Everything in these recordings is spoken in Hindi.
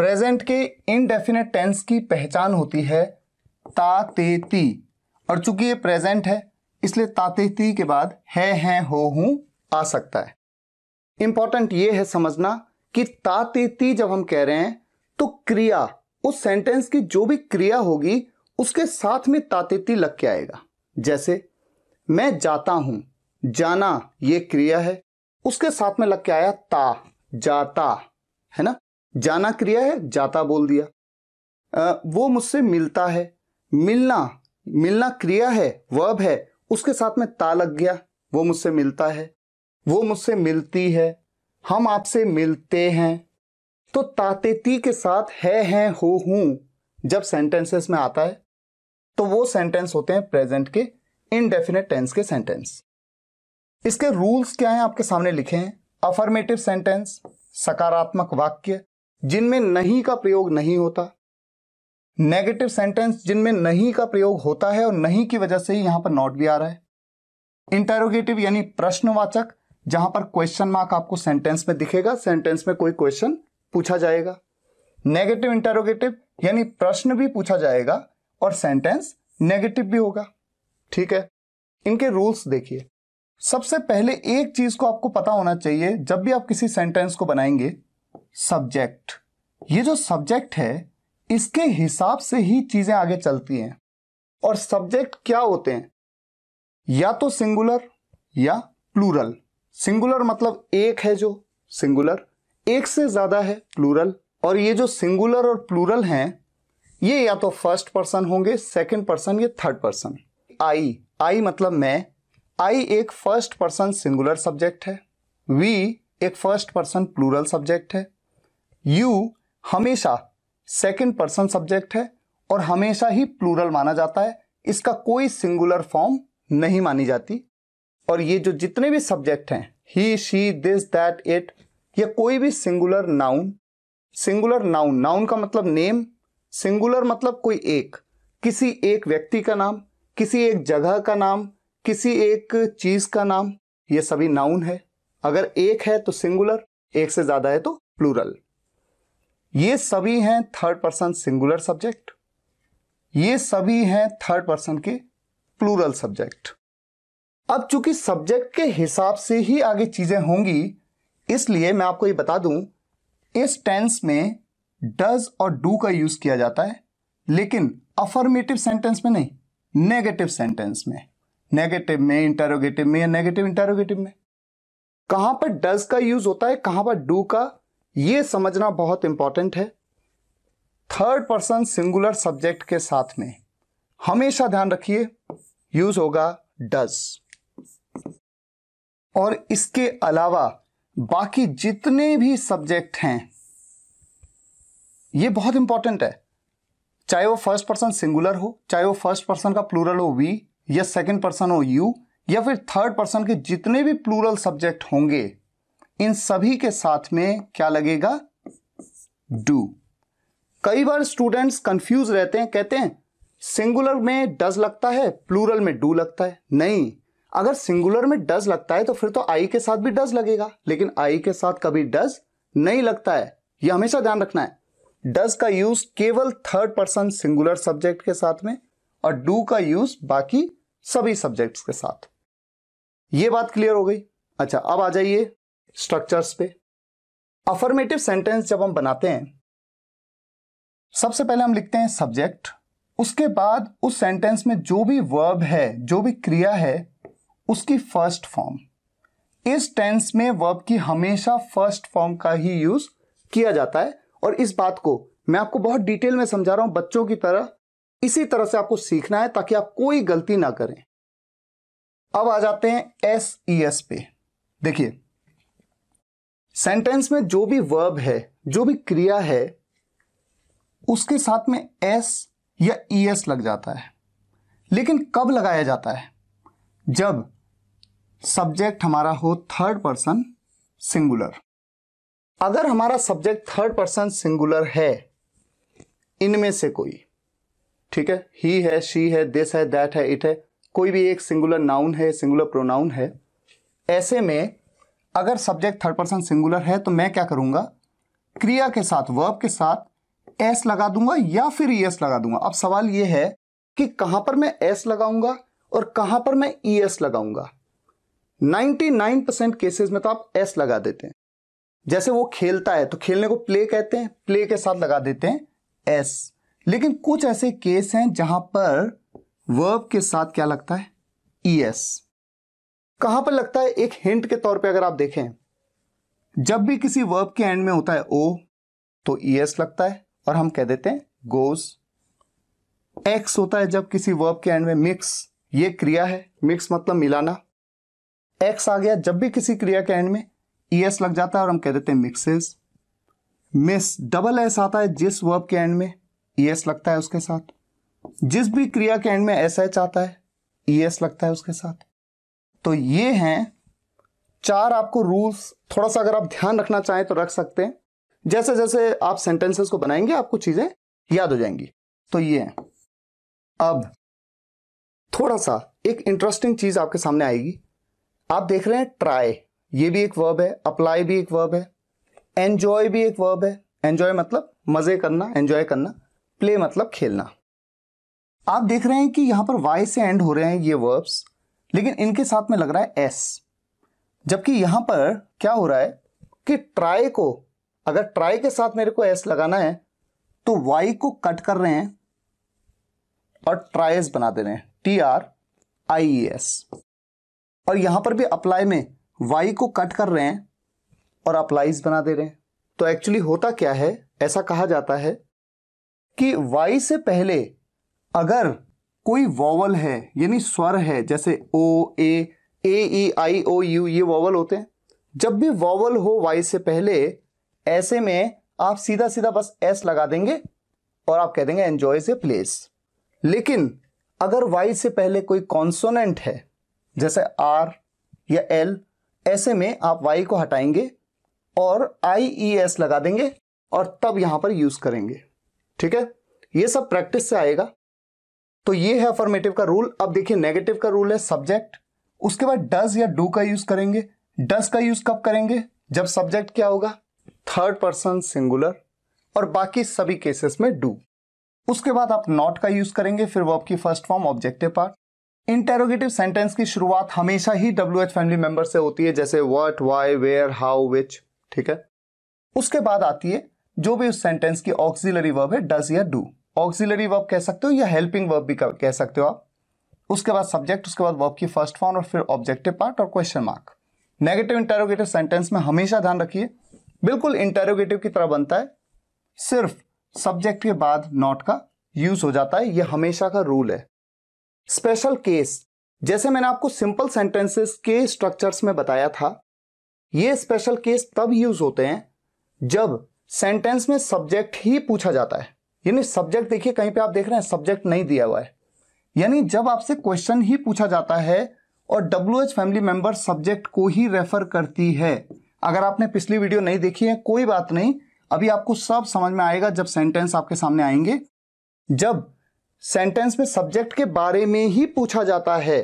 प्रेजेंट के इनडेफिनेट टेंस की पहचान होती है ताते ती और चूंकि ये प्रेजेंट है इसलिए ताते ती के बाद है हैं हो हूं आ सकता है इंपॉर्टेंट ये है समझना कि ताते ती जब हम कह रहे हैं तो क्रिया उस सेंटेंस की जो भी क्रिया होगी उसके साथ में तातेती लग के आएगा जैसे मैं जाता हूं जाना ये क्रिया है उसके साथ में लग के आया ता जाता है ना जाना क्रिया है जाता बोल दिया वो मुझसे मिलता है मिलना मिलना क्रिया है वर्ब है उसके साथ में ता लग गया वो मुझसे मिलता है वो मुझसे मिलती है हम आपसे मिलते हैं तो ती के साथ है हैं हो हूं जब सेंटेंसेस में आता है तो वो सेंटेंस होते हैं प्रेजेंट के इनडेफिनेट टेंस के सेंटेंस इसके रूल्स क्या हैं आपके सामने लिखे हैं अफर्मेटिव सेंटेंस सकारात्मक वाक्य जिनमें नहीं का प्रयोग नहीं होता नेगेटिव सेंटेंस जिनमें नहीं का प्रयोग होता है और नहीं की वजह से ही यहां पर नॉट भी आ रहा है इंटेरोगेटिव यानी प्रश्नवाचक जहां पर क्वेश्चन मार्क आपको सेंटेंस में दिखेगा सेंटेंस में कोई क्वेश्चन पूछा जाएगा नेगेटिव इंटेरोगेटिव यानी प्रश्न भी पूछा जाएगा और सेंटेंस नेगेटिव भी होगा ठीक है इनके रूल्स देखिए सबसे पहले एक चीज को आपको पता होना चाहिए जब भी आप किसी सेंटेंस को बनाएंगे सब्जेक्ट ये जो सब्जेक्ट है इसके हिसाब से ही चीजें आगे चलती हैं और सब्जेक्ट क्या होते हैं या तो सिंगुलर या प्लूरल सिंगुलर मतलब एक है जो सिंगुलर एक से ज्यादा है प्लूरल और ये जो सिंगुलर और प्लूरल हैं ये या तो फर्स्ट पर्सन होंगे सेकंड पर्सन या थर्ड पर्सन आई आई मतलब मैं आई एक फर्स्ट पर्सन सिंगुलर सब्जेक्ट है वी एक फर्स्ट पर्सन प्लूरल सब्जेक्ट है यू हमेशा सेकेंड पर्सन सब्जेक्ट है और हमेशा ही प्लूरल माना जाता है इसका कोई सिंगुलर फॉर्म नहीं मानी जाती और ये जो जितने भी सब्जेक्ट हैं he she this that it ये कोई भी singular noun singular noun noun का मतलब नेम सिंगुलर मतलब कोई एक किसी एक व्यक्ति का नाम किसी एक जगह का नाम किसी एक चीज़ का नाम ये सभी नाउन है अगर एक है तो सिंगुलर एक से ज्यादा है तो प्लूरल ये सभी हैं थर्ड पर्सन सिंगुलर सब्जेक्ट ये सभी हैं थर्ड पर्सन के प्लूरल सब्जेक्ट अब चूंकि सब्जेक्ट के हिसाब से ही आगे चीजें होंगी इसलिए मैं आपको ये बता दूं इस टेंस में डज और डू का यूज किया जाता है लेकिन अफर्मेटिव सेंटेंस में नहीं नेगेटिव सेंटेंस में नेगेटिव में इंटरोगेटिव में या नेगेटिव इंटरोगेटिव में कहां पर डज का यूज होता है कहां पर डू का यह समझना बहुत इंपॉर्टेंट है थर्ड पर्सन सिंगुलर सब्जेक्ट के साथ में हमेशा ध्यान रखिए यूज होगा डज और इसके अलावा बाकी जितने भी सब्जेक्ट हैं ये बहुत इंपॉर्टेंट है चाहे वो फर्स्ट पर्सन सिंगुलर हो चाहे वो फर्स्ट पर्सन का प्लूरल हो वी या सेकंड पर्सन हो यू या फिर थर्ड पर्सन के जितने भी प्लूरल सब्जेक्ट होंगे इन सभी के साथ में क्या लगेगा डू कई बार स्टूडेंट्स कंफ्यूज रहते हैं कहते हैं सिंगुलर में डज लगता है प्लूरल में डू लगता है नहीं अगर सिंगुलर में डज लगता है तो फिर तो आई के साथ भी डज लगेगा लेकिन आई के साथ कभी डज नहीं लगता है यह हमेशा ध्यान रखना है डज का यूज केवल थर्ड पर्सन सिंगुलर सब्जेक्ट के साथ में और डू का यूज बाकी सभी सब्जेक्ट्स के साथ ये बात क्लियर हो गई अच्छा अब आ जाइए स्ट्रक्चर्स पे अफर्मेटिव सेंटेंस जब हम बनाते हैं सबसे पहले हम लिखते हैं सब्जेक्ट उसके बाद उस सेंटेंस में जो भी वर्ब है जो भी क्रिया है उसकी फर्स्ट फॉर्म इस टेंस में वर्ब की हमेशा फर्स्ट फॉर्म का ही यूज किया जाता है और इस बात को मैं आपको बहुत डिटेल में समझा रहा हूं बच्चों की तरह इसी तरह से आपको सीखना है ताकि आप कोई गलती ना करें अब आ जाते हैं एस ई एस पे देखिए सेंटेंस में जो भी वर्ब है जो भी क्रिया है उसके साथ में एस या ई e एस लग जाता है लेकिन कब लगाया जाता है जब सब्जेक्ट हमारा हो थर्ड पर्सन सिंगुलर अगर हमारा सब्जेक्ट थर्ड पर्सन सिंगुलर है इनमें से कोई ठीक है ही है शी है दिस है दैट है इट है कोई भी एक सिंगुलर नाउन है सिंगुलर प्रोनाउन है ऐसे में अगर सब्जेक्ट थर्ड पर्सन सिंगुलर है तो मैं क्या करूंगा क्रिया के साथ वर्ब के साथ एस लगा दूंगा या फिर ई e एस लगा दूंगा अब सवाल यह है कि कहां पर मैं एस लगाऊंगा और कहां पर मैं ई e एस लगाऊंगा 99 परसेंट केसेज में तो आप एस लगा देते हैं जैसे वो खेलता है तो खेलने को प्ले कहते हैं प्ले के साथ लगा देते हैं एस लेकिन कुछ ऐसे केस हैं जहां पर वर्ब के साथ क्या लगता है ई e एस कहां पर लगता है एक हिंट के तौर पे अगर आप देखें जब भी किसी वर्ब के एंड में होता है ओ तो ई e एस लगता है और हम कह देते हैं गोज एक्स होता है जब किसी वर्ब के एंड में मिक्स ये क्रिया है मिक्स मतलब मिलाना एक्स आ गया जब भी किसी क्रिया के एंड में ई e एस लग जाता है और हम कह देते हैं मिक्सेस मिस डबल एस आता है जिस वर्ब के एंड में ई एस लगता है उसके साथ जिस भी क्रिया के एंड में एस एच आता है ई e एस लगता है उसके साथ तो ये हैं चार आपको रूल्स थोड़ा सा अगर आप ध्यान रखना चाहें तो रख सकते हैं जैसे जैसे आप सेंटेंसेस को बनाएंगे आपको चीजें याद हो जाएंगी तो ये है अब थोड़ा सा एक इंटरेस्टिंग चीज आपके सामने आएगी आप देख रहे हैं ट्राई ये भी एक वर्ब है अप्लाई भी एक वर्ब है एंजॉय भी एक वर्ब है एंजॉय मतलब मजे करना एंजॉय करना प्ले मतलब खेलना आप देख रहे हैं कि यहां पर वाई से एंड हो रहे हैं ये वर्ब्स लेकिन इनके साथ में लग रहा है एस जबकि यहां पर क्या हो रहा है कि ट्राई को अगर ट्राई के साथ मेरे को एस लगाना है तो वाई को कट कर रहे हैं और ट्राइस बना दे रहे हैं टी आर आई एस और यहां पर भी अप्लाई में वाई को कट कर रहे हैं और अप्लाईज बना दे रहे हैं तो एक्चुअली होता क्या है ऐसा कहा जाता है कि वाई से पहले अगर कोई वॉवल है यानी स्वर है जैसे ओ ए ए ई आई ओ यू ये वॉवल होते हैं जब भी वॉवल हो वाई से पहले ऐसे में आप सीधा सीधा बस एस लगा देंगे और आप कह देंगे एंजॉय से प्लेस लेकिन अगर वाई से पहले कोई कॉन्सोनेंट है जैसे आर या एल ऐसे में आप वाई को हटाएंगे और आई ई एस लगा देंगे और तब यहां पर यूज करेंगे ठीक है ये सब प्रैक्टिस से आएगा तो ये है अफर्मेटिव का रूल अब देखिए नेगेटिव का रूल है सब्जेक्ट उसके बाद डज या डू का यूज करेंगे डज का यूज कब करेंगे जब सब्जेक्ट क्या होगा थर्ड पर्सन सिंगुलर और बाकी सभी केसेस में डू उसके बाद आप नॉट का यूज करेंगे फिर वर्ब की first form objective part interrogative sentence की शुरुआत हमेशा ही डब्ल्यू एच फैमिली मेंबर से होती है जैसे what why where how which ठीक है उसके बाद आती है जो भी उस सेंटेंस की ऑक्सिलरी वर्ब है डज या डू ऑक्सिलरी वर्ब कह सकते हो या हेल्पिंग वर्ब भी कह सकते हो आप उसके बाद सब्जेक्ट उसके बाद वर्ब की फर्स्ट फॉर्म और फिर ऑब्जेक्टिव पार्ट और question mark negative interrogative sentence में हमेशा ध्यान रखिए बिल्कुल इंटेरोगेटिव की तरह बनता है सिर्फ सब्जेक्ट के बाद नॉट का यूज हो जाता है यह हमेशा का रूल है स्पेशल केस जैसे मैंने आपको सिंपल सेंटेंसेस के स्ट्रक्चर्स में बताया था ये स्पेशल केस तब यूज होते हैं जब सेंटेंस में सब्जेक्ट ही पूछा जाता है यानी सब्जेक्ट देखिए कहीं पे आप देख रहे हैं सब्जेक्ट नहीं दिया हुआ है यानी जब आपसे क्वेश्चन ही पूछा जाता है और W H family member subject को ही रेफर करती है अगर आपने पिछली वीडियो नहीं देखी है कोई बात नहीं अभी आपको सब समझ में आएगा जब सेंटेंस आपके सामने आएंगे जब सेंटेंस में सब्जेक्ट के बारे में ही पूछा जाता है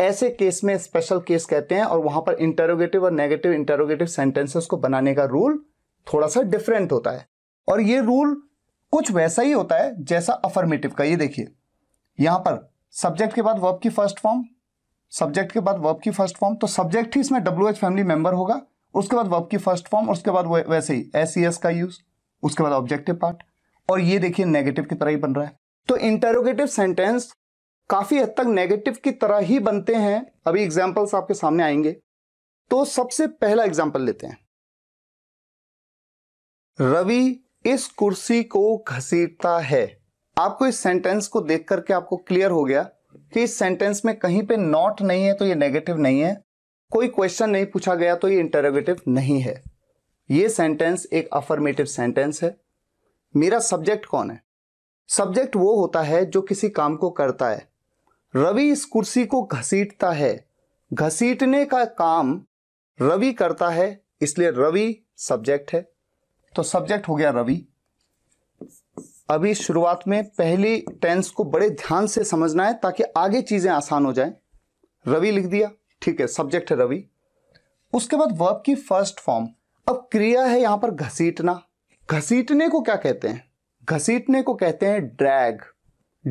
ऐसे केस में स्पेशल केस कहते हैं और वहां पर इंटेरोगेटिव और नेगेटिव इंटेरोगेटिव सेंटेंसेस को बनाने का रूल थोड़ा सा डिफरेंट होता है और ये रूल कुछ वैसा ही होता है जैसा अफर्मेटिव का ये देखिए यहां पर सब्जेक्ट के बाद वर्ब की फर्स्ट फॉर्म सब्जेक्ट के बाद वर्ब की फर्स्ट फॉर्म तो सब्जेक्ट ही इसमें डब्ल्यू एच फैमिली मेंबर होगा उसके बाद वर्ब की फर्स्ट फॉर्म उसके बाद वैसे ही एस सी एस का यूज उसके बाद ऑब्जेक्टिव पार्ट और ये देखिए नेगेटिव की तरह ही बन रहा है तो इंटरोगेटिव सेंटेंस काफी हद तक नेगेटिव की तरह ही बनते हैं अभी एग्जाम्पल्स आपके सामने आएंगे तो सबसे पहला एग्जाम्पल लेते हैं रवि इस कुर्सी को घसीटता है आपको इस सेंटेंस को देख करके आपको क्लियर हो गया कि इस सेंटेंस में कहीं पे नॉट नहीं है तो ये नेगेटिव नहीं है कोई क्वेश्चन नहीं पूछा गया तो ये इंटरोगेटिव नहीं है ये सेंटेंस एक अफर्मेटिव सेंटेंस है मेरा सब्जेक्ट कौन है सब्जेक्ट वो होता है जो किसी काम को करता है रवि इस कुर्सी को घसीटता है घसीटने का काम रवि करता है इसलिए रवि सब्जेक्ट है तो सब्जेक्ट हो गया रवि अभी शुरुआत में पहली टेंस को बड़े ध्यान से समझना है ताकि आगे चीजें आसान हो जाए रवि लिख दिया ठीक है सब्जेक्ट है रवि उसके बाद वर्ब की फर्स्ट फॉर्म अब क्रिया है यहां पर घसीटना घसीटने को क्या कहते हैं घसीटने को कहते हैं drag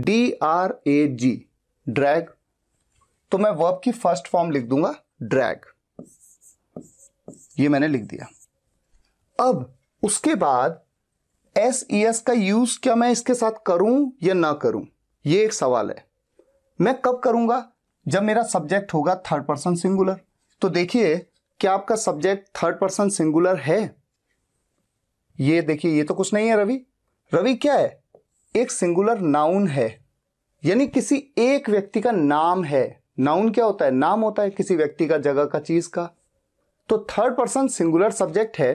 D R A G drag तो मैं वर्ब की फर्स्ट फॉर्म लिख दूंगा ड्रैग ये मैंने लिख दिया अब उसके बाद एस ई एस का यूज क्या मैं इसके साथ करूं या ना करूं ये एक सवाल है मैं कब करूंगा जब मेरा सब्जेक्ट होगा थर्ड पर्सन सिंगुलर तो देखिए क्या आपका सब्जेक्ट थर्ड पर्सन सिंगुलर है ये देखिए ये तो कुछ नहीं है रवि रवि क्या है एक सिंगुलर नाउन है यानी किसी एक व्यक्ति का नाम है नाउन क्या होता है नाम होता है किसी व्यक्ति का जगह का चीज का तो थर्ड पर्सन सिंगुलर सब्जेक्ट है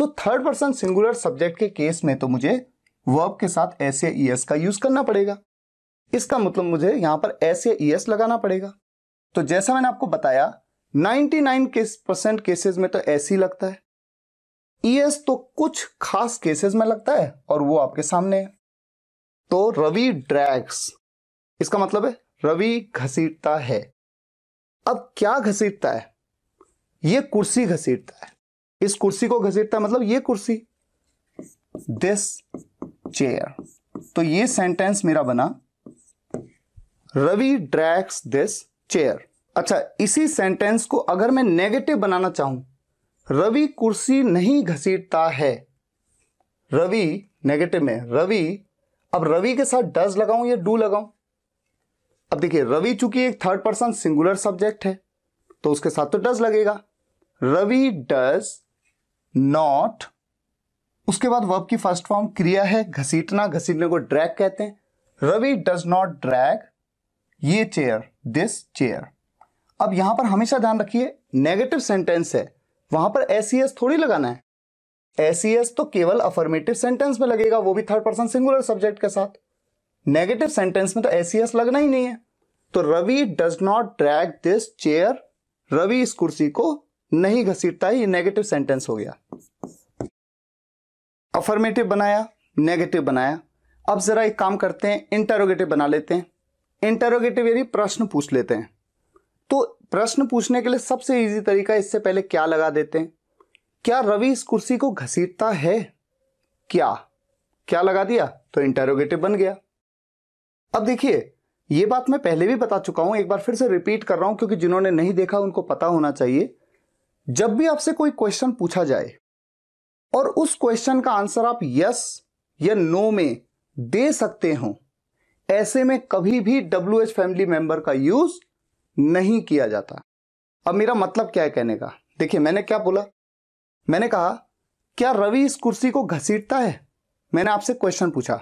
तो थर्ड पर्सन सिंगुलर सब्जेक्ट के केस में तो मुझे वर्ब के साथ एस ई एस का यूज करना पड़ेगा इसका मतलब मुझे यहां पर एस ई एस लगाना पड़ेगा तो जैसा मैंने आपको बताया 99 केस परसेंट केसेस में तो ऐसी ही लगता है ई एस तो कुछ खास केसेस में लगता है और वो आपके सामने है तो रवि ड्रैग्स इसका मतलब है रवि घसीटता है अब क्या घसीटता है ये कुर्सी घसीटता है इस कुर्सी को घसीटता मतलब ये कुर्सी दिस चेयर तो ये सेंटेंस मेरा बना रवि ड्रैक्स दिस चेयर अच्छा इसी सेंटेंस को अगर मैं नेगेटिव बनाना चाहूं रवि कुर्सी नहीं घसीटता है रवि नेगेटिव में रवि अब रवि के साथ डज लगाऊं या डू लगाऊं अब देखिए रवि चूंकि एक थर्ड पर्सन सिंगुलर सब्जेक्ट है तो उसके साथ तो डज लगेगा रवि डज नॉट उसके बाद वर्ब की फर्स्ट फॉर्म क्रिया है घसीटना घसीटने को ड्रैग कहते हैं रवि डज नॉट ड्रैग ये चेयर दिस चेयर अब यहां पर हमेशा ध्यान रखिए नेगेटिव सेंटेंस है वहां पर एस e थोड़ी लगाना है एस e तो केवल अफर्मेटिव सेंटेंस में लगेगा वो भी थर्ड पर्सन सिंगुलर सब्जेक्ट के साथ नेगेटिव सेंटेंस में तो एस e लगना ही नहीं है तो Ravi does not drag this chair Ravi इस कुर्सी को नहीं घसीटता ये नेगेटिव सेंटेंस हो गया अफर्मेटिव बनाया नेगेटिव बनाया अब जरा एक काम करते हैं इंटरोगेटिव बना लेते हैं इंटरोगेटिव यानी प्रश्न पूछ लेते हैं तो प्रश्न पूछने के लिए सबसे इजी तरीका इससे पहले क्या लगा देते हैं क्या रवि इस कुर्सी को घसीटता है क्या क्या लगा दिया तो इंटरोगेटिव बन गया अब देखिए ये बात मैं पहले भी बता चुका हूं एक बार फिर से रिपीट कर रहा हूं क्योंकि जिन्होंने नहीं देखा उनको पता होना चाहिए जब भी आपसे कोई क्वेश्चन पूछा जाए और उस क्वेश्चन का आंसर आप यस या नो में दे सकते हो ऐसे में कभी भी डब्ल्यू एच फैमिली मेंबर का यूज नहीं किया जाता अब मेरा मतलब क्या है कहने का देखिए मैंने क्या बोला मैंने कहा क्या रवि इस कुर्सी को घसीटता है मैंने आपसे क्वेश्चन पूछा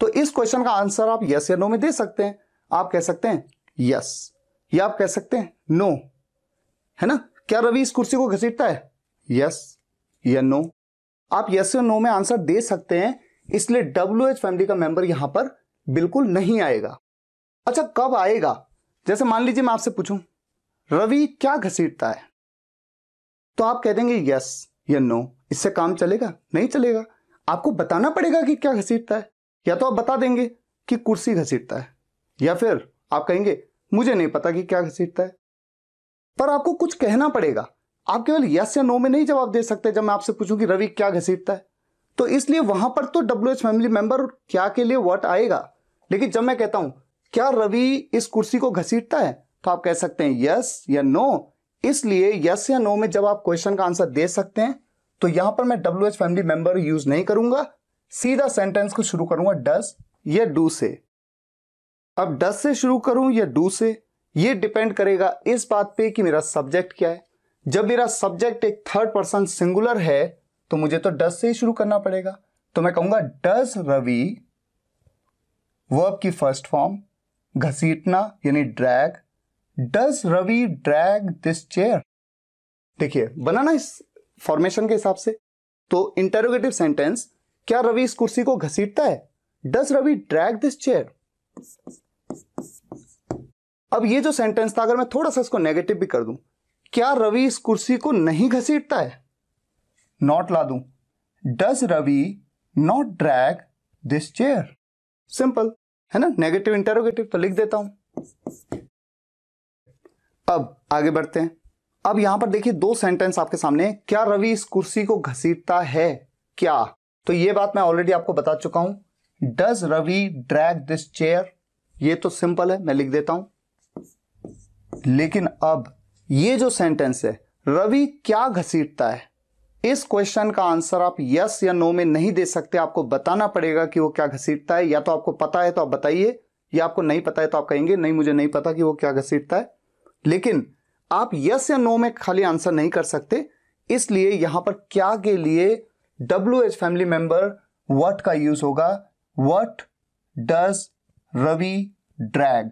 तो इस क्वेश्चन का आंसर आप यस या नो में दे सकते हैं आप कह सकते हैं यस या आप कह सकते हैं नो है ना क्या रवि इस कुर्सी को घसीटता है यस या नो आप यस या नो में आंसर दे सकते हैं इसलिए डब्ल्यू एच फैमिली का मेंबर यहां पर बिल्कुल नहीं आएगा अच्छा कब आएगा जैसे मान लीजिए मैं आपसे पूछूं रवि क्या घसीटता है तो आप कह देंगे यस या नो इससे काम चलेगा नहीं चलेगा आपको बताना पड़ेगा कि क्या घसीटता है या तो आप बता देंगे कि कुर्सी घसीटता है या फिर आप कहेंगे मुझे नहीं पता कि क्या घसीटता है पर आपको कुछ कहना पड़ेगा आप केवल यस या नो में नहीं जवाब दे सकते जब मैं आपसे पूछूं कि रवि क्या घसीटता है तो इसलिए वहां पर तो डब्ल्यू एच फैमिली मेंबर क्या के लिए वट आएगा लेकिन जब मैं कहता हूं क्या रवि इस कुर्सी को घसीटता है तो आप कह सकते हैं यस या नो इसलिए यस या नो में जब आप क्वेश्चन का आंसर दे सकते हैं तो यहां पर मैं W H family member use नहीं करूंगा सीधा सेंटेंस को शुरू करूंगा डस या डू से अब डस से शुरू करूं या डू से ये डिपेंड करेगा इस बात पे कि मेरा सब्जेक्ट क्या है जब मेरा सब्जेक्ट एक थर्ड पर्सन सिंगुलर है तो मुझे तो डस से ही शुरू करना पड़ेगा तो मैं कहूंगा डस रवि वर्ब की फर्स्ट फॉर्म घसीटना यानी drag does Ravi drag this chair देखिए बना ना इस फॉर्मेशन के हिसाब से तो इंटरोगेटिव सेंटेंस क्या रवि इस कुर्सी को घसीटता है does Ravi drag this chair अब ये जो सेंटेंस था अगर मैं थोड़ा सा इसको नेगेटिव भी कर दूं क्या रवि इस कुर्सी को नहीं घसीटता है नॉट ला दू does Ravi not drag this chair simple है ना नेगेटिव इंटरोगेटिव तो लिख देता हूं अब आगे बढ़ते हैं अब यहां पर देखिए दो सेंटेंस आपके सामने क्या रवि इस कुर्सी को घसीटता है क्या तो ये बात मैं ऑलरेडी आपको बता चुका हूं does Ravi drag this chair ये तो सिंपल है मैं लिख देता हूं लेकिन अब ये जो सेंटेंस है रवि क्या घसीटता है इस क्वेश्चन का आंसर आप यस या नो में नहीं दे सकते आपको बताना पड़ेगा कि वो क्या घसीटता है या तो आपको पता है तो आप बताइए या आपको नहीं पता है तो आप कहेंगे नहीं मुझे नहीं पता कि वो क्या घसीटता है लेकिन आप यस या नो में खाली आंसर नहीं कर सकते इसलिए यहां पर क्या के लिए W H family member what का यूज होगा वट डज रवि ड्रैग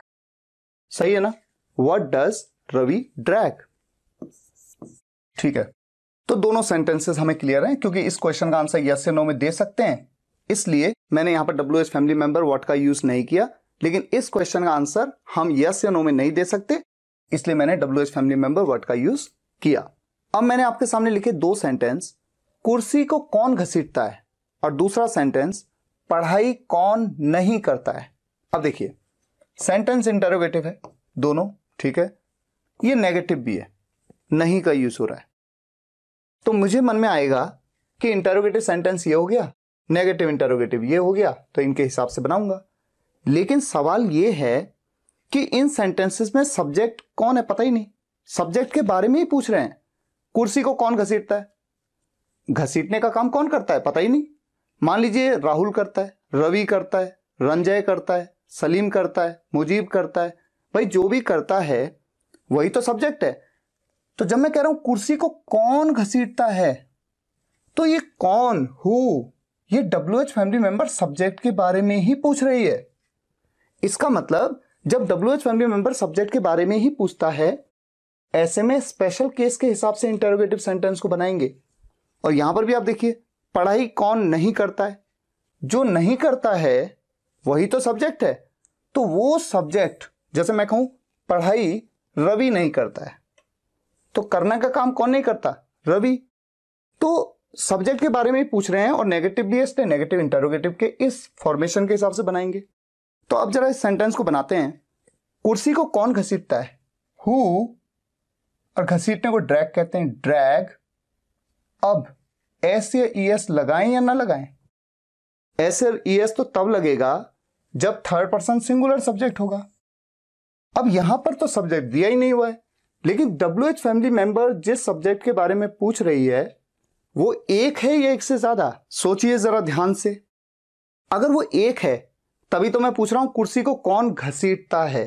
सही है ना वट डज रवि ड्रैग ठीक है तो दोनों सेंटेंसेस हमें क्लियर हैं क्योंकि इस क्वेश्चन का आंसर यस से नो में दे सकते हैं इसलिए मैंने यहां पर W S family member what का यूज नहीं किया लेकिन इस क्वेश्चन का आंसर हम यस या नो में नहीं दे सकते इसलिए मैंने W S family member word का यूज किया अब मैंने आपके सामने लिखे दो सेंटेंस कुर्सी को कौन घसीटता है और दूसरा सेंटेंस पढ़ाई कौन नहीं करता है अब देखिए सेंटेंस इंटरोगेटिव है दोनों ठीक है ये नेगेटिव भी है नहीं का यूज हो रहा है तो मुझे मन में आएगा कि इंटरोगेटिव सेंटेंस ये हो गया नेगेटिव इंटरोगेटिव ये हो गया तो इनके हिसाब से बनाऊंगा लेकिन सवाल ये है कि इन सेंटेंसेस में सब्जेक्ट कौन है पता ही नहीं सब्जेक्ट के बारे में ही पूछ रहे हैं कुर्सी को कौन घसीटता है घसीटने का काम कौन करता है पता ही नहीं मान लीजिए राहुल करता है रवि करता है रंजय करता है सलीम करता है मुजीब करता है भाई जो भी करता है वही तो सब्जेक्ट है तो जब मैं कह रहा हूं कुर्सी को कौन घसीटता है तो ये कौन हु ये W H family member subject के बारे में ही पूछ रही है इसका मतलब जब W H family member subject के बारे में ही पूछता है ऐसे में स्पेशल केस के हिसाब से इंटरोगेटिव सेंटेंस को बनाएंगे और यहां पर भी आप देखिए पढ़ाई कौन नहीं करता है जो नहीं करता है वही तो सब्जेक्ट है तो वो सब्जेक्ट जैसे मैं कहूं पढ़ाई रवि नहीं करता है तो करने का काम कौन नहीं करता रवि तो सब्जेक्ट के बारे में ही पूछ रहे हैं और नेगेटिव भी है नेगेटिव इंटरोगेटिव के इस फॉर्मेशन के हिसाब से बनाएंगे तो अब जरा इस सेंटेंस को बनाते हैं कुर्सी को कौन घसीटता है हु और घसीटने को ड्रैग कहते हैं ड्रैग अब एस या ई e एस लगाएं या ना लगाएं एस या ई e एस तो तब लगेगा जब थर्ड पर्सन सिंगुलर सब्जेक्ट होगा अब यहां पर तो सब्जेक्ट दिया ही नहीं हुआ है लेकिन डब्ल्यू एच फैमिली मेंबर जिस सब्जेक्ट के बारे में पूछ रही है वो एक है या एक से ज्यादा सोचिए जरा ध्यान से अगर वो एक है तभी तो मैं पूछ रहा हूं कुर्सी को कौन घसीटता है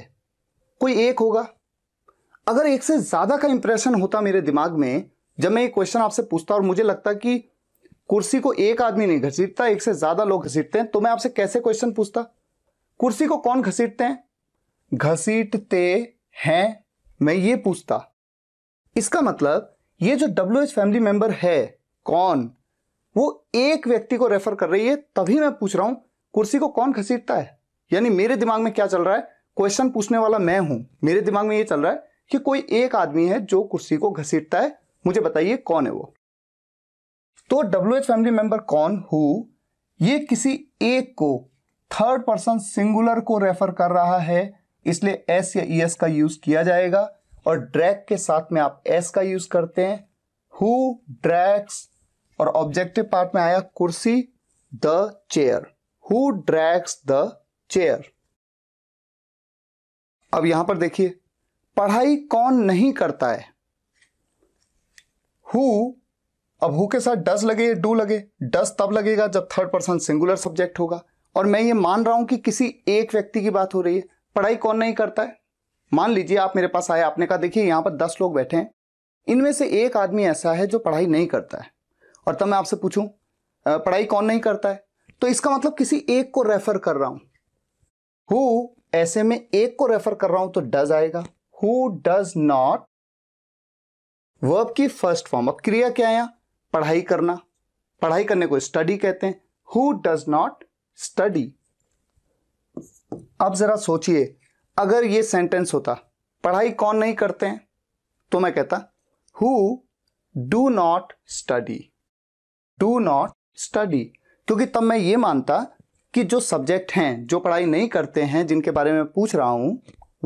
कोई एक होगा अगर एक से ज्यादा का इंप्रेशन होता मेरे दिमाग में जब मैं ये क्वेश्चन आपसे पूछता और मुझे लगता कि कुर्सी को एक आदमी नहीं घसीटता एक से ज्यादा लोग घसीटते हैं तो मैं आपसे कैसे क्वेश्चन पूछता कुर्सी को कौन घसीटते हैं घसीटते हैं मैं ये पूछता इसका मतलब ये जो डब्ल्यू एच फैमिली मेंबर है कौन वो एक व्यक्ति को रेफर कर रही है तभी मैं पूछ रहा हूं कुर्सी को कौन घसीटता है यानी मेरे दिमाग में क्या चल रहा है क्वेश्चन पूछने वाला मैं हूं मेरे दिमाग में ये चल रहा है कि कोई एक आदमी है जो कुर्सी को घसीटता है मुझे बताइए कौन है वो तो डब्ल्यू एच फैमिली मेंबर कौन हु ये किसी एक को थर्ड पर्सन सिंगुलर को रेफर कर रहा है इसलिए एस या ई e एस का यूज किया जाएगा और ड्रैग के साथ में आप एस का यूज करते हैं हु ड्रैग्स और ऑब्जेक्टिव पार्ट में आया कुर्सी the chair who drags the chair अब यहां पर देखिए पढ़ाई कौन नहीं करता है हु अब हु के साथ डस लगे डू लगे डस तब लगेगा जब थर्ड पर्सन सिंगुलर सब्जेक्ट होगा और मैं ये मान रहा हूं कि किसी एक व्यक्ति की बात हो रही है पढ़ाई कौन नहीं करता है मान लीजिए आप मेरे पास आए आपने कहा देखिए यहाँ पर दस लोग बैठे हैं इनमें से एक आदमी ऐसा है जो पढ़ाई नहीं करता है और तब मैं आपसे पूछूं पढ़ाई कौन नहीं करता है तो इसका मतलब किसी एक को रेफर कर रहा हूं हु ऐसे में एक को रेफर कर रहा हूं तो डज आएगा हु डज नॉट वर्ब की फर्स्ट फॉर्म अब क्रिया क्या है पढ़ाई करना पढ़ाई करने को स्टडी कहते हैं हु डज नॉट स्टडी अब ज़रा सोचिए अगर ये सेंटेंस होता पढ़ाई कौन नहीं करते हैं तो मैं कहता हु do not study do not study क्योंकि तब मैं ये मानता कि जो सब्जेक्ट हैं जो पढ़ाई नहीं करते हैं जिनके बारे में पूछ रहा हूं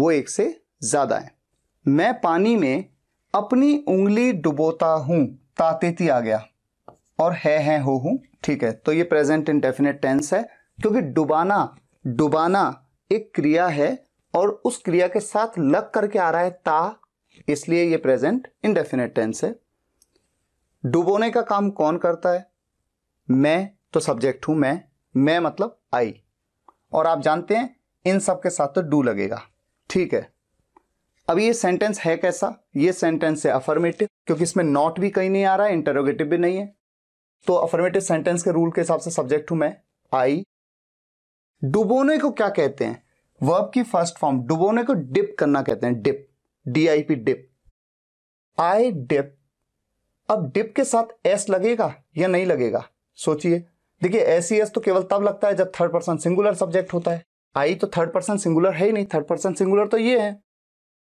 वो एक से ज़्यादा है मैं पानी में अपनी उंगली डुबोता हूं तातेती आ गया और है हैं हो हूं ठीक है तो ये प्रेजेंट डेफिनेट टेंस है क्योंकि डुबाना डुबाना एक क्रिया है और उस क्रिया के साथ लग करके आ रहा है ता इसलिए ये प्रेजेंट इनडेफिनेट टेंस है डुबोने का काम कौन करता है मैं तो सब्जेक्ट हूं मैं मैं मतलब आई और आप जानते हैं इन सब के साथ तो डू लगेगा ठीक है अब ये सेंटेंस है कैसा ये सेंटेंस है अफर्मेटिव क्योंकि इसमें नॉट भी कहीं नहीं आ रहा है इंटरोगेटिव भी नहीं है तो अफर्मेटिव सेंटेंस के रूल के हिसाब से सब्जेक्ट हूं मैं आई डुबोने को क्या कहते हैं वर्ब की फर्स्ट फॉर्म डुबोने को डिप करना कहते हैं dip D I P dip I dip अब डिप के साथ एस लगेगा या नहीं लगेगा सोचिए देखिए एस एस तो केवल तब लगता है जब थर्ड पर्सन सिंगुलर सब्जेक्ट होता है आई तो थर्ड पर्सन सिंगुलर है ही नहीं थर्ड पर्सन सिंगुलर तो ये है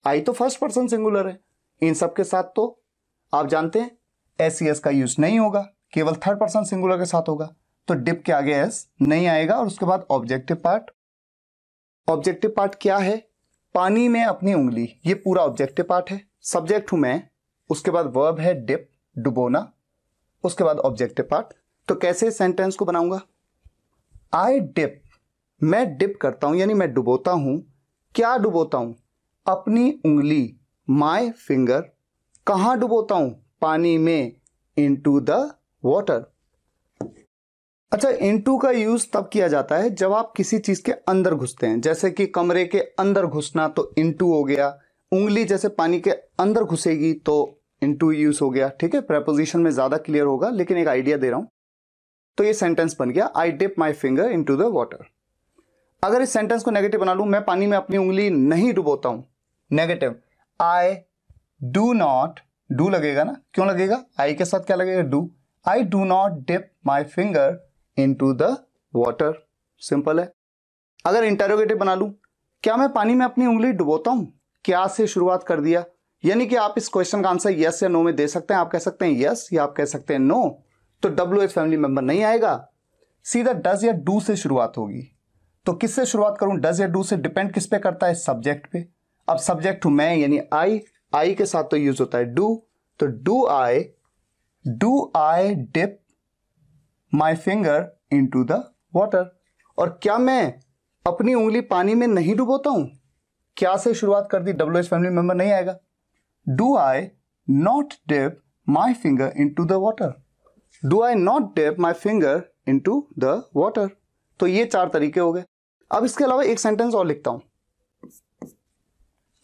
आई तो फर्स्ट पर्सन सिंगुलर है इन सब के साथ तो आप जानते हैं एस का यूज नहीं होगा केवल थर्ड पर्सन सिंगुलर के साथ होगा तो डिप के आगे एस नहीं आएगा और उसके बाद ऑब्जेक्टिव पार्ट ऑब्जेक्टिव पार्ट क्या है पानी में अपनी उंगली ये पूरा ऑब्जेक्टिव पार्ट है सब्जेक्ट हूं मैं उसके बाद वर्ब है डिप डुबोना उसके बाद ऑब्जेक्टिव पार्ट तो कैसे सेंटेंस को बनाऊंगा आई डिप मैं डिप करता हूं यानी मैं डुबोता हूं क्या डुबोता हूं अपनी उंगली माई फिंगर कहां डुबोता हूं पानी में टू द वॉटर अच्छा इनटू का यूज तब किया जाता है जब आप किसी चीज के अंदर घुसते हैं जैसे कि कमरे के अंदर घुसना तो इनटू हो गया उंगली जैसे पानी के अंदर घुसेगी तो इनटू यूज हो गया ठीक है प्रेपोजिशन में ज्यादा क्लियर होगा लेकिन एक आइडिया दे रहा हूं तो ये सेंटेंस बन गया I dip my finger into the water अगर इस सेंटेंस को नेगेटिव बना लू मैं पानी में अपनी उंगली नहीं डुबोता हूं negative I do not do लगेगा ना क्यों लगेगा आई के साथ क्या लगेगा do I do not dip my finger into the water simple है अगर इंटेरोगेटिव बना लू क्या मैं पानी में अपनी उंगली डुबोता हूं क्या से शुरुआत कर दिया यानी कि आप इस क्वेश्चन का आंसर यस या नो में दे सकते हैं आप कह सकते हैं यस या आप कह सकते हैं नो तो डब्ल्यू एच फैमिली मेंबर नहीं आएगा सीधा डज या डू से शुरुआत होगी तो किससे शुरुआत करूं डज या डू से डिपेंड किस पे करता है सब्जेक्ट पे अब सब्जेक्ट हूं मैं यानी आई आई के साथ तो यूज होता है डू तो do I do I dip my finger into the water और क्या मैं अपनी उंगली पानी में नहीं डुबोता हूं क्या से शुरुआत कर दी डब्ल्यू एच फैमिली मेंबर नहीं आएगा do I not dip my finger into the water do I not dip my finger into the water तो ये चार तरीके हो गए अब इसके अलावा एक सेंटेंस और लिखता हूं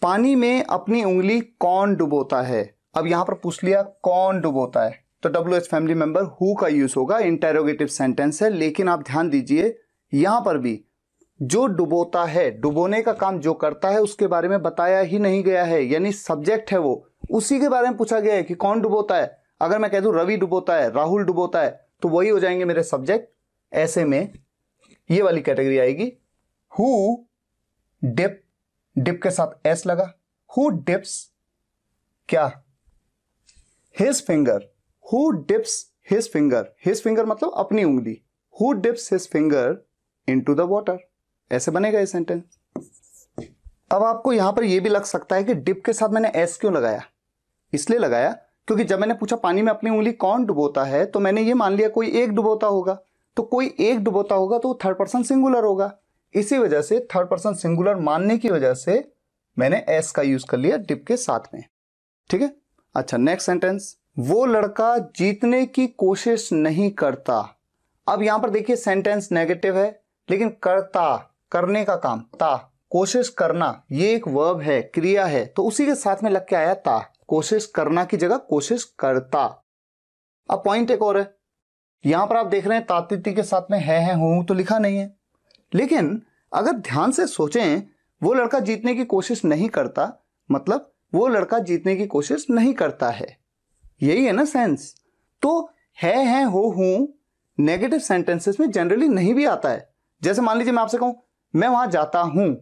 पानी में अपनी उंगली कौन डुबोता है अब यहां पर पूछ लिया कौन डुबोता है तो W H family member who का यूज होगा इंटेरोगेटिव सेंटेंस है लेकिन आप ध्यान दीजिए यहां पर भी जो डुबोता है डुबोने का काम जो करता है उसके बारे में बताया ही नहीं गया है यानी सब्जेक्ट है वो उसी के बारे में पूछा गया है कि कौन डुबोता है अगर मैं कह दू रवि डुबोता है राहुल डुबोता है तो वही हो जाएंगे मेरे सब्जेक्ट ऐसे में ये वाली कैटेगरी आएगी हु डिप डिप के साथ एस लगा हु डिप्स क्या his finger who dips his finger his finger मतलब अपनी उंगली who dips his finger into the water ऐसे बनेगा ये सेंटेंस अब आपको यहां पर यह भी लग सकता है कि डिप के साथ मैंने एस क्यों लगाया इसलिए लगाया क्योंकि जब मैंने पूछा पानी में अपनी उंगली कौन डुबोता है तो मैंने ये मान लिया कोई एक डुबोता होगा तो कोई एक डुबोता होगा तो थर्ड पर्सन सिंगुलर होगा इसी वजह से थर्ड पर्सन सिंगुलर मानने की वजह से मैंने एस का यूज कर लिया डिप के साथ में ठीक है अच्छा नेक्स्ट सेंटेंस वो लड़का जीतने की कोशिश नहीं करता अब यहां पर देखिए सेंटेंस नेगेटिव है लेकिन करता करने का काम ता कोशिश करना ये एक वर्ब है क्रिया है तो उसी के साथ में लग के आया ता कोशिश करना की जगह कोशिश करता अब पॉइंट एक और है यहां पर आप देख रहे हैं तात्विति के साथ में है है हूं तो लिखा नहीं है लेकिन अगर ध्यान से सोचें वो लड़का जीतने की कोशिश नहीं करता मतलब वो लड़का जीतने की कोशिश नहीं करता है यही है ना सेंस तो है है हो हूं नेगेटिव सेंटेंसेस में जनरली नहीं भी आता है जैसे मान लीजिए मैं आपसे कहूं मैं वहां जाता हूं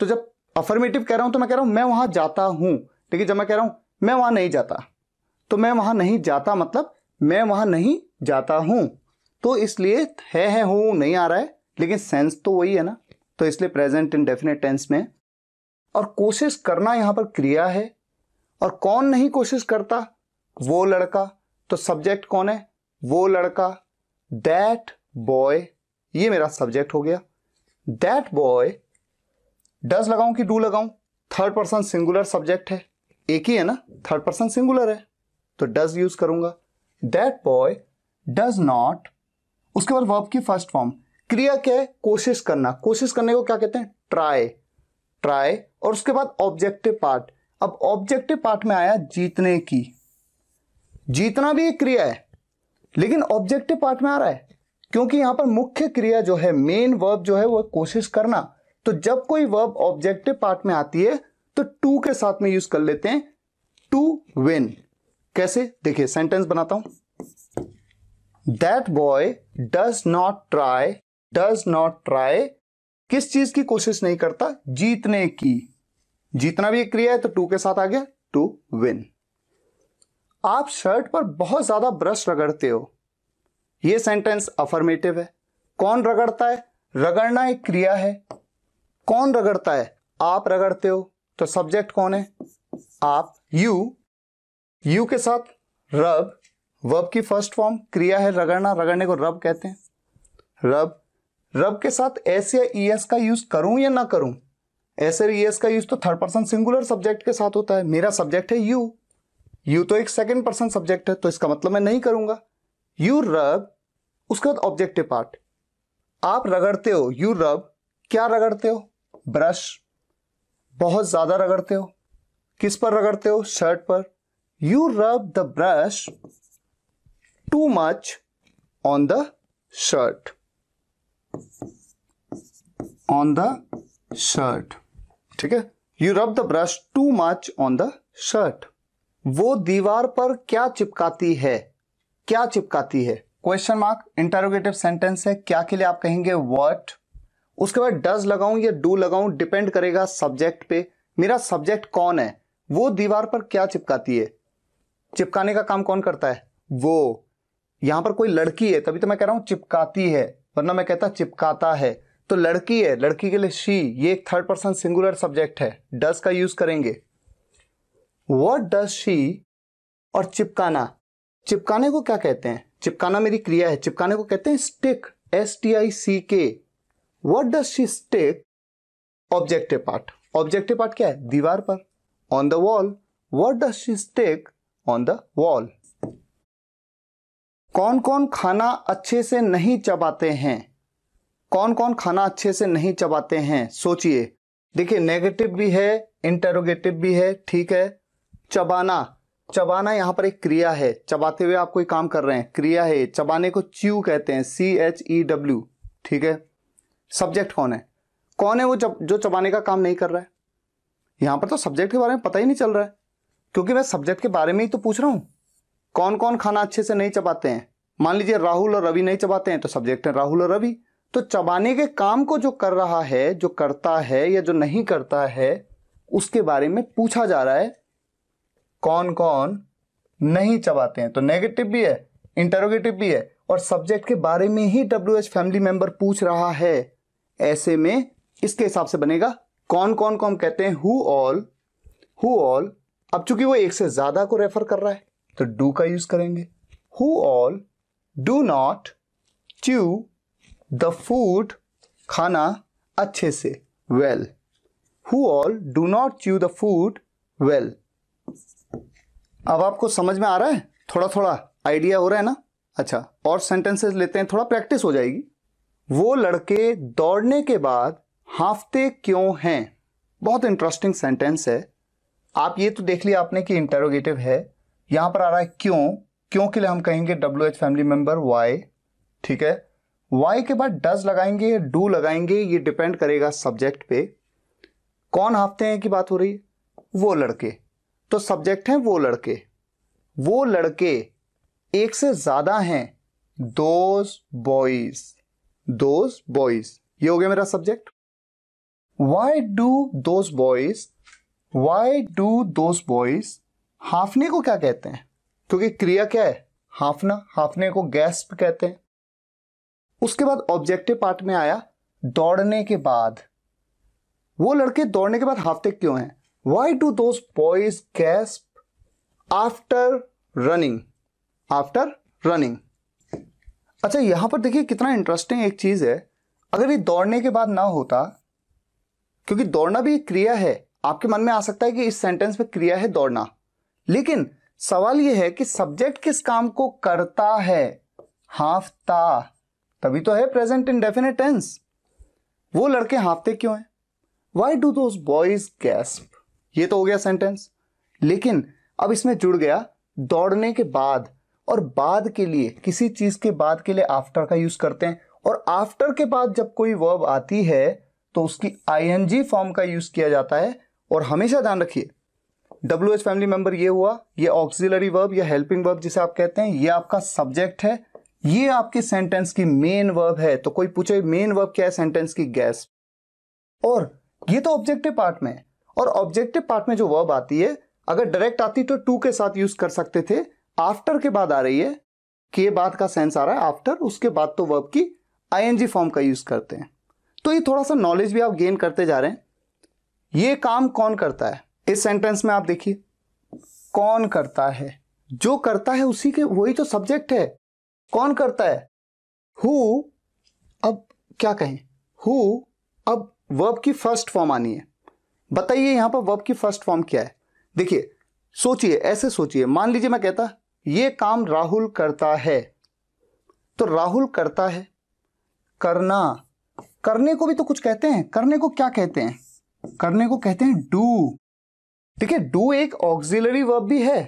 तो जब अफर्मेटिव कह रहा हूं तो मैं कह रहा हूं मैं वहां जाता हूं लेकिन जब मैं कह रहा हूं मैं वहां नहीं जाता तो मैं वहां नहीं जाता मतलब मैं वहां नहीं जाता हूं तो इसलिए है है हूं नहीं आ रहा है लेकिन सेंस तो वही है ना तो इसलिए प्रेजेंट इन डेफिनेट टेंस में और कोशिश करना यहां पर क्रिया है और कौन नहीं कोशिश करता वो लड़का तो सब्जेक्ट कौन है वो लड़का दैट बॉय ये मेरा सब्जेक्ट हो गया दैट बॉय डज लगाऊं कि डू लगाऊं थर्ड पर्सन सिंगुलर सब्जेक्ट है एक ही है ना थर्ड पर्सन सिंगुलर है तो डज यूज करूंगा दैट बॉय डज नॉट उसके बाद वर्ब की फर्स्ट फॉर्म क्रिया क्या है कोशिश करना कोशिश करने को क्या कहते हैं ट्राई ट्राई और उसके बाद ऑब्जेक्टिव पार्ट अब ऑब्जेक्टिव पार्ट में आया जीतने की जीतना भी एक क्रिया है लेकिन ऑब्जेक्टिव पार्ट में आ रहा है क्योंकि यहां पर मुख्य क्रिया जो है मेन वर्ब जो है वो कोशिश करना तो जब कोई वर्ब ऑब्जेक्टिव पार्ट में आती है तो टू के साथ में यूज कर लेते हैं टू विन कैसे देखिए सेंटेंस बनाता हूं that boy does not try does not try किस चीज की कोशिश नहीं करता जीतने की जीतना भी एक क्रिया है तो टू के साथ आ गया टू विन आप शर्ट पर बहुत ज़्यादा ब्रश रगड़ते हो यह सेंटेंस अफर्मेटिव है कौन रगड़ता है रगड़ना एक क्रिया है कौन रगड़ता है आप रगड़ते हो तो सब्जेक्ट कौन है आप यू यू के साथ रब वर्ब की फर्स्ट फॉर्म क्रिया है रगड़ना रगड़ने को रब कहते हैं रब रब के साथ एस या ई e एस का यूज करूं या ना करूं एस या ई एस का यूज तो थर्ड पर्सन सिंगुलर सब्जेक्ट के साथ होता है मेरा सब्जेक्ट है यू यू तो एक सेकेंड पर्सन सब्जेक्ट है तो इसका मतलब मैं नहीं करूंगा यू रब उसके बाद ऑब्जेक्टिव पार्ट आप रगड़ते हो यू रब क्या रगड़ते हो ब्रश बहुत ज्यादा रगड़ते हो किस पर रगड़ते हो शर्ट पर you rub the brush too much on the shirt on the shirt ठीक है you rub the brush too much on the shirt वो दीवार पर क्या चिपकाती है क्या चिपकाती है क्वेश्चन मार्क इंटरोगेटिव सेंटेंस है क्या के लिए आप कहेंगे वट उसके बाद डज लगाऊं या डू लगाऊं डिपेंड करेगा सब्जेक्ट पे मेरा सब्जेक्ट कौन है वो दीवार पर क्या चिपकाती है चिपकाने का काम कौन करता है वो यहां पर कोई लड़की है तभी तो मैं कह रहा हूं चिपकाती है वरना मैं कहता चिपकाता है तो लड़की है लड़की के लिए शी ये एक थर्ड पर्सन सिंगुलर सब्जेक्ट है डज का यूज करेंगे वॉट डज शी और चिपकाना चिपकाने को क्या कहते हैं चिपकाना मेरी क्रिया है चिपकाने को कहते हैं stick S T I C K what does she stick objective part objective part क्या है दीवार पर on the wall what does she stick on the wall कौन कौन खाना अच्छे से नहीं चबाते हैं कौन कौन खाना अच्छे से नहीं चबाते हैं सोचिए देखिए नेगेटिव भी है इंटरोगेटिव भी है ठीक है चबाना चबाना यहाँ पर एक क्रिया है चबाते हुए आप कोई काम कर रहे हैं क्रिया है चबाने को च्यू कहते हैं सी एच ई डब्ल्यू ठीक है सब्जेक्ट कौन है कौन है वो जब जो चबाने का काम नहीं कर रहा है यहाँ पर तो सब्जेक्ट के बारे में पता ही नहीं चल रहा है क्योंकि मैं सब्जेक्ट के बारे में ही तो पूछ रहा हूँ कौन कौन खाना अच्छे से नहीं चबाते हैं मान लीजिए राहुल और रवि नहीं चबाते हैं तो सब्जेक्ट है राहुल और रवि तो चबाने के काम को जो कर रहा है जो करता है या जो नहीं करता है उसके बारे में पूछा जा रहा है कौन कौन नहीं चबाते हैं तो नेगेटिव भी है इंटरोगेटिव भी है और सब्जेक्ट के बारे में ही डब्ल्यू एच फैमिली मेंबर पूछ रहा है ऐसे में इसके हिसाब से बनेगा कौन कौन को हम कहते हैं हु ऑल हु ऑल अब चूंकि वो एक से ज्यादा को रेफर कर रहा है तो डू का यूज करेंगे who all do not chew the food खाना अच्छे से well who all do not chew the food well अब आपको समझ में आ रहा है थोड़ा थोड़ा आइडिया हो रहा है ना अच्छा और सेंटेंसेस लेते हैं थोड़ा प्रैक्टिस हो जाएगी वो लड़के दौड़ने के बाद हाफते क्यों हैं बहुत इंटरेस्टिंग सेंटेंस है आप ये तो देख लिया आपने कि इंटेरोगेटिव है यहां पर आ रहा है क्यों क्यों के लिए हम कहेंगे W H family member why ठीक है वाई के बाद डज लगाएंगे या डू लगाएंगे ये डिपेंड करेगा सब्जेक्ट पे कौन हाफते हैं की बात हो रही है वो लड़के तो सब्जेक्ट हैं वो लड़के वो लड़के एक से ज़्यादा हैं दोज बॉयज दोज बॉयज ये हो गया मेरा subject why do those boys why do those boys हाफने को क्या कहते हैं क्योंकि क्रिया क्या है हाफना हाफने को गैस्प कहते हैं उसके बाद ऑब्जेक्टिव पार्ट में आया दौड़ने के बाद वो लड़के दौड़ने के बाद हाफते क्यों हैं why do those boys gasp after running? After running. अच्छा यहां पर देखिए कितना इंटरेस्टिंग एक चीज़ है अगर ये दौड़ने के बाद ना होता क्योंकि दौड़ना भी एक क्रिया है आपके मन में आ सकता है कि इस सेंटेंस में क्रिया है दौड़ना लेकिन सवाल यह है कि सब्जेक्ट किस काम को करता है हाफता तभी तो है प्रेजेंट इन डेफिनेट टेंस वो लड़के हाफते क्यों हैं why do those boys gasp ये तो हो गया सेंटेंस लेकिन अब इसमें जुड़ गया दौड़ने के बाद और बाद के लिए किसी चीज के बाद के लिए आफ्टर का यूज करते हैं और आफ्टर के बाद जब कोई वर्ब आती है तो उसकी आईएनजी फॉर्म का यूज किया जाता है और हमेशा ध्यान रखिए डब्ल्यू एच फैमिली मेंबर ये हुआ ये ऑक्सिलरी वर्ब या हेल्पिंग वर्ब जिसे आप कहते हैं ये आपका सब्जेक्ट है ये आपके सेंटेंस की मेन वर्ब है तो कोई पूछे मेन वर्ब क्या है सेंटेंस की गैस और ये तो ऑब्जेक्टिव पार्ट में है और ऑब्जेक्टिव पार्ट में जो वर्ब आती है अगर डायरेक्ट आती तो टू के साथ यूज कर सकते थे आफ्टर के बाद आ रही है के बाद का सेंस आ रहा है आफ्टर उसके बाद तो वर्ब की आईएनजी फॉर्म का यूज करते हैं तो ये थोड़ा सा नॉलेज भी आप गेन करते जा रहे हैं ये काम कौन करता है इस सेंटेंस में आप देखिए कौन करता है जो करता है उसी के वही तो सब्जेक्ट है कौन करता है हु अब क्या कहें हु अब वर्ब की फर्स्ट फॉर्म आनी है बताइए यहां पर वर्ब की फर्स्ट फॉर्म क्या है देखिए सोचिए ऐसे सोचिए मान लीजिए मैं कहता ये काम राहुल करता है तो राहुल करता है करना करने को भी तो कुछ कहते हैं करने को क्या कहते हैं करने को कहते हैं डू है डू एक ऑक्सिलरी वर्ब भी है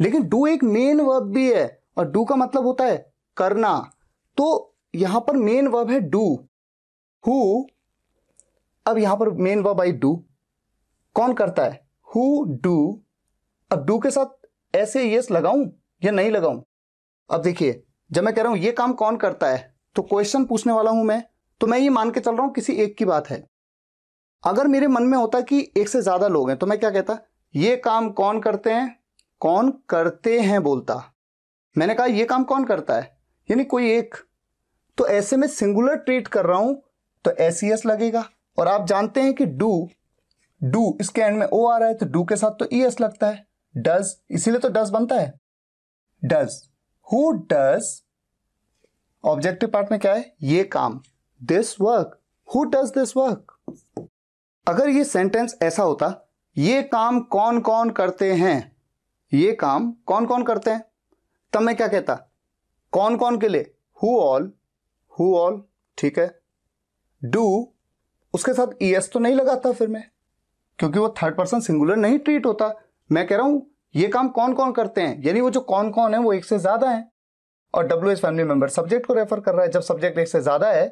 लेकिन डू एक मेन वर्ब भी है और डू का मतलब होता है करना तो यहां पर मेन वर्ब है डू हु अब यहां पर मेन वर्ब आई डू कौन करता है हु डू अब डू के साथ ऐसे यस लगाऊं या नहीं लगाऊं अब देखिए जब मैं कह रहा हूं ये काम कौन करता है तो क्वेश्चन पूछने वाला हूं मैं तो मैं ये मान के चल रहा हूं किसी एक की बात है अगर मेरे मन में होता कि एक से ज्यादा लोग हैं तो मैं क्या कहता ये काम कौन करते हैं कौन करते हैं बोलता मैंने कहा ये काम कौन करता है यानी कोई एक तो ऐसे में सिंगुलर ट्रीट कर रहा हूं तो एसीएस लगेगा और आप जानते हैं कि डू डू इसके एंड में ओ आ रहा है तो डू के साथ तो ई e एस लगता है डज इसीलिए तो डज बनता है does who does objective part में क्या है ये काम this work who does this work अगर ये सेंटेंस ऐसा होता ये काम कौन कौन करते हैं ये काम कौन कौन करते हैं तब मैं क्या कहता कौन कौन के लिए हु ऑल हु ऑल ठीक है डू उसके साथ ई e एस तो नहीं लगाता फिर मैं क्योंकि वो थर्ड पर्सन सिंगुलर नहीं ट्रीट होता मैं कह रहा हूं ये काम कौन कौन करते हैं यानी वो जो कौन कौन है वो एक से ज़्यादा है और W S family member subject को रेफर कर रहा है जब सब्जेक्ट एक से ज़्यादा है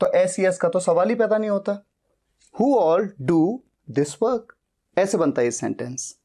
तो एस ई एस का तो सवाल ही पैदा नहीं होता who all do this work ऐसे बनता है ये सेंटेंस